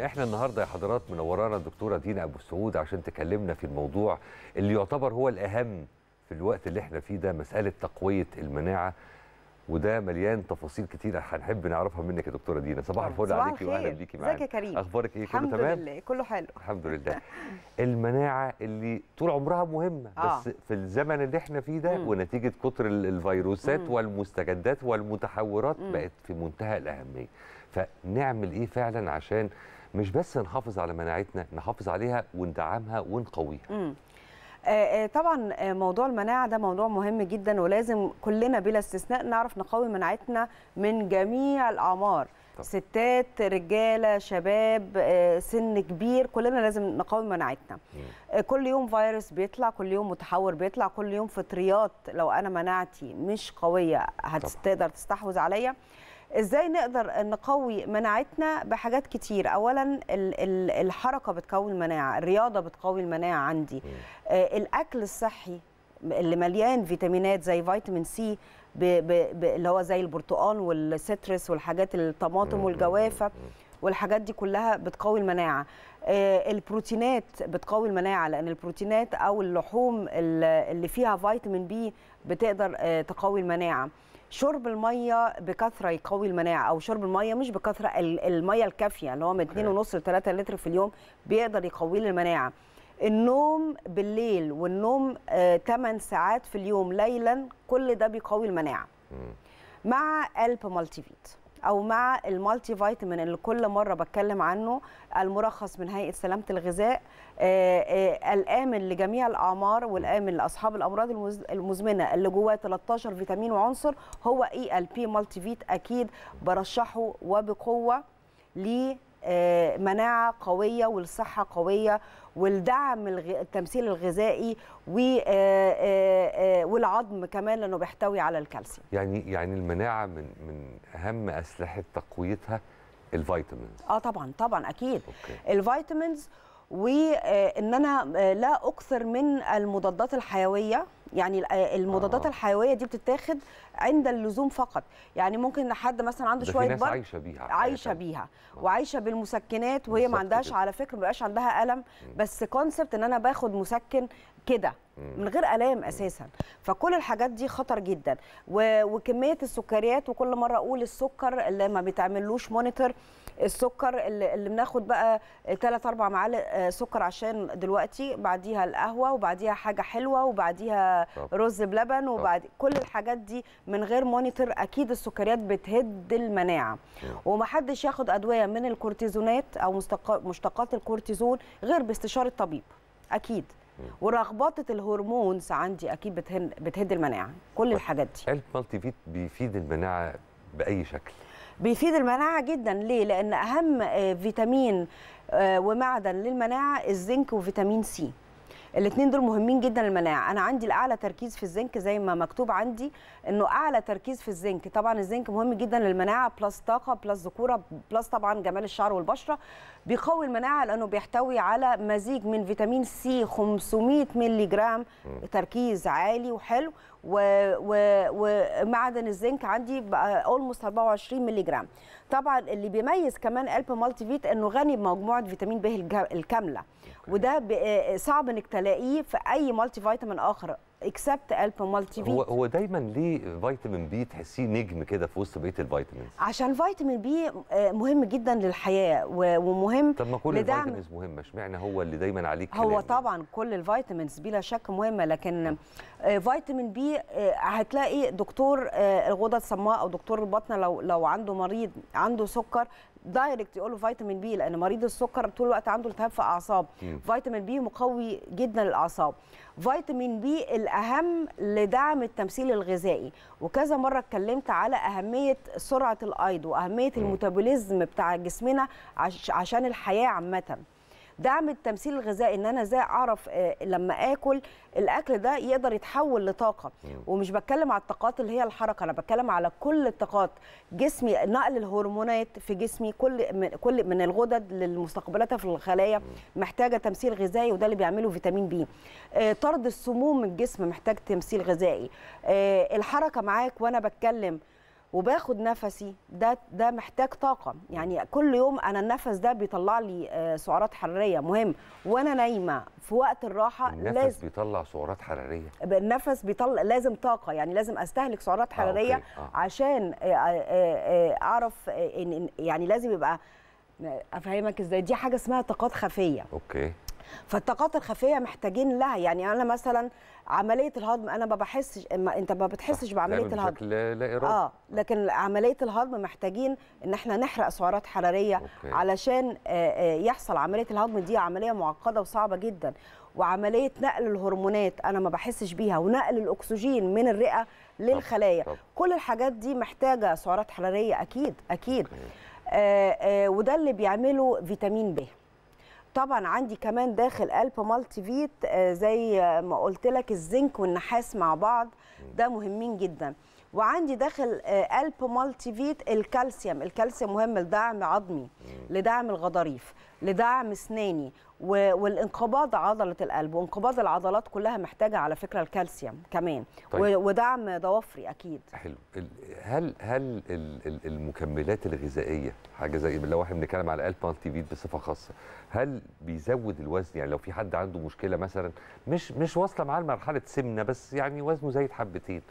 احنا النهارده يا حضرات منورانا الدكتوره دينا ابو سعود عشان تكلمنا في الموضوع اللي يعتبر هو الاهم في الوقت اللي احنا فيه ده مساله تقويه المناعه وده مليان تفاصيل كتيره هنحب نعرفها منك يا دكتوره دينا صباح الفل عليكي واهلا بيكي معانا ازيك يا كريم اخبارك ايه كله تمام الحمد لله كله حلو الحمد لله المناعه اللي طول عمرها مهمه آه. بس في الزمن اللي احنا فيه ده مم. ونتيجه كتر الفيروسات مم. والمستجدات والمتحورات مم. بقت في منتهى الاهميه فنعمل ايه فعلا عشان مش بس نحافظ على مناعتنا نحافظ عليها وندعمها ونقويها مم. آه، آه، طبعا آه، موضوع المناعه ده موضوع مهم جدا ولازم كلنا بلا استثناء نعرف نقوي مناعتنا من جميع الاعمار طبعا. ستات رجاله شباب سن كبير كلنا لازم نقوي مناعتنا مم. كل يوم فيروس بيطلع كل يوم متحور بيطلع كل يوم فطريات لو انا مناعتي مش قويه هتقدر تستحوذ عليا ازاي نقدر نقوي مناعتنا بحاجات كتير اولا الحركه بتقوي المناعه الرياضه بتقوي المناعه عندي آه، الاكل الصحي اللي مليان فيتامينات زي فيتامين سي اللي هو زي البرتقال والسترس والحاجات الطماطم والجوافه والحاجات دي كلها بتقوي المناعه آه، البروتينات بتقوي المناعه لان البروتينات او اللحوم اللي فيها فيتامين بي بتقدر آه، تقوي المناعه شرب الميه بكثره يقوي المناعه او شرب الميه مش بكثره الميه الكافيه اللي هو من 2.5 ل 3 لتر في اليوم بيقدر يقوي لي المناعه النوم بالليل والنوم 8 آه، ساعات في اليوم ليلا كل ده بيقوي المناعه مع الب مالتي فيت او مع المالتي فيتامين اللي كل مره بتكلم عنه المرخص من هيئه سلامه الغذاء آه، آه، الامن لجميع الاعمار والامن لاصحاب الامراض المزمنه اللي جواه 13 فيتامين وعنصر هو اي ال بي مالتي فيت اكيد برشحه وبقوه ليه آه، مناعه قويه والصحه قويه والدعم التمثيل الغذائي آه، آه، والعظم كمان لانه بيحتوي على الكالسيوم يعني يعني المناعه من من اهم اسلحه تقويتها الفيتامينز اه طبعا طبعا اكيد أوكي. الفيتامينز وان انا لا اكثر من المضادات الحيويه يعني المضادات آه. الحيويه دي بتتاخد عند اللزوم فقط يعني ممكن حد مثلا عنده شويه ناس برد عايشه بيها عايشه بيها آه. وعايشه بالمسكنات وهي ما عندهاش على فكره ما بقاش عندها الم بس كونسبت ان انا باخد مسكن كده من غير الام اساسا فكل الحاجات دي خطر جدا وكميه السكريات وكل مره اقول السكر اللي ما بيتعملوش مونيتور السكر اللي بناخد بقى ثلاث اربع معالق آه، سكر عشان دلوقتي بعديها القهوه وبعديها حاجه حلوه وبعديها طب. رز بلبن وبعد كل الحاجات دي من غير مونيتور اكيد السكريات بتهد المناعه ومحدش ياخد ادويه من الكورتيزونات او مشتقات الكورتيزون غير باستشاره طبيب اكيد ورغبطه الهرمونز عندي اكيد بتهد, بتهد المناعه كل طيب. الحاجات دي علبه مالتي فيت بيفيد المناعه باي شكل بيفيد المناعه جدا ليه لان اهم آه، فيتامين آه، ومعدن للمناعه الزنك وفيتامين سي الاثنين دول مهمين جدا للمناعه انا عندي الاعلى تركيز في الزنك زي ما مكتوب عندي انه اعلى تركيز في الزنك طبعا الزنك مهم جدا للمناعه بلس طاقه بلس ذكوره بلس طبعا جمال الشعر والبشره بيقوي المناعه لانه بيحتوي على مزيج من فيتامين سي 500 مللي جرام تركيز عالي وحلو ومعدن الزنك عندي اولموست 24 مللي جرام طبعا اللي بيميز كمان قلب مالتي فيت انه غني بمجموعه فيتامين ب الكامله وده صعب انك تلاقيه في اي مالتي فيتامين اخر اكسبت الب مالتي فيت هو هو دايما ليه فيتامين بي تحسيه نجم كده في وسط بقيه الفيتامينز عشان فيتامين بي آه، مهم جدا للحياه ومهم طب ما كل الفيتامينز مهمه اشمعنى هو اللي دايما عليك كلام هو طبعا كل الفيتامينز بلا شك مهمه لكن آه، فيتامين بي آه، هتلاقي دكتور الغدد الصماء او دكتور البطن لو لو عنده مريض عنده سكر دايركت يقول له فيتامين بي لان مريض السكر طول الوقت عنده التهاب في اعصاب فيتامين بي مقوي جدا للاعصاب فيتامين بي الاهم لدعم التمثيل الغذائي وكذا مره اتكلمت على اهميه سرعه الايض واهميه الميتابوليزم بتاع جسمنا عشان الحياه عامه دعم التمثيل الغذائي ان انا ازاي اعرف آه، لما اكل الاكل ده يقدر يتحول لطاقه ومش بتكلم على الطاقات اللي هي الحركه انا بتكلم على كل الطاقات جسمي نقل الهرمونات في جسمي كل كل من الغدد للمستقبلاتها في الخلايا محتاجه تمثيل غذائي وده اللي بيعمله فيتامين بي آه، طرد السموم من الجسم محتاج تمثيل غذائي آه، الحركه معاك وانا بتكلم وباخد نفسي ده ده محتاج طاقه يعني كل يوم انا النفس ده بيطلع لي آه، سعرات حراريه مهم وانا نايمه في وقت الراحه النفس لازم بيطلع سعرات حراريه النفس بيطلع لازم طاقه يعني لازم استهلك سعرات آه، حراريه آه. آه، آه. عشان اعرف يعني لازم يبقى افهمك ازاي دي حاجه اسمها طاقات خفيه اوكي فالطاقات الخفيه محتاجين لها يعني انا مثلا عمليه الهضم انا ما بحسش ما انت ما بتحسش بعمليه الهضم بشكل لا إرادة. اه لكن عمليه الهضم محتاجين ان احنا نحرق سعرات حراريه أوكي. علشان آه، آه، يحصل عمليه الهضم دي عمليه معقده وصعبه جدا وعمليه نقل الهرمونات انا ما بحسش بيها ونقل الاكسجين من الرئه للخلايا طب. طب. كل الحاجات دي محتاجه سعرات حراريه اكيد اكيد أوكي. آه، وده اللي بيعمله فيتامين ب طبعا عندي كمان داخل قلب مالتي فيت آه، زي ما قلت لك الزنك والنحاس مع بعض ده مهمين جدا وعندي داخل آه، قلب مالتي فيت الكالسيوم الكالسيوم مهم لدعم عظمي لدعم الغضاريف لدعم اسناني والانقباض عضله القلب وانقباض العضلات كلها محتاجه على فكره الكالسيوم كمان طيب. ودعم ضوافري اكيد حلو هل هل المكملات الغذائيه حاجه زي لو احنا بنتكلم على فيت بصفه خاصه هل بيزود الوزن يعني لو في حد عنده مشكله مثلا مش مش واصله معاه لمرحله سمنه بس يعني وزنه زايد حبتين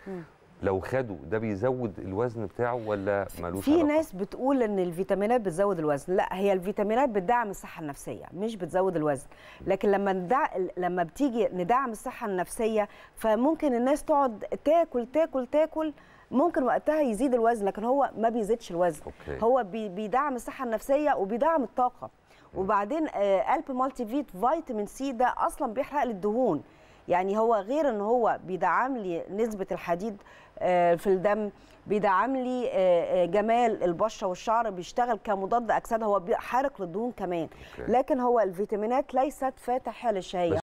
لو خدوا ده بيزود الوزن بتاعه ولا مالوش في ناس بتقول ان الفيتامينات بتزود الوزن لا هي الفيتامينات بتدعم الصحه النفسيه مش بتزود الوزن لكن لما ندع... لما بتيجي ندعم الصحه النفسيه فممكن الناس تقعد تاكل تاكل تاكل ممكن وقتها يزيد الوزن لكن هو ما بيزيدش الوزن أوكي. هو بي... بيدعم الصحه النفسيه وبيدعم الطاقه وبعدين آه قلب مالتي فيت فيتامين سي ده اصلا بيحرق للدهون يعني هو غير ان هو بيدعم لي نسبه الحديد آه، في الدم بيدعم لي آه، آه، جمال البشره والشعر بيشتغل كمضاد اكسده هو بيحرق للدهون كمان لكن هو الفيتامينات ليست فاتحه للشهيه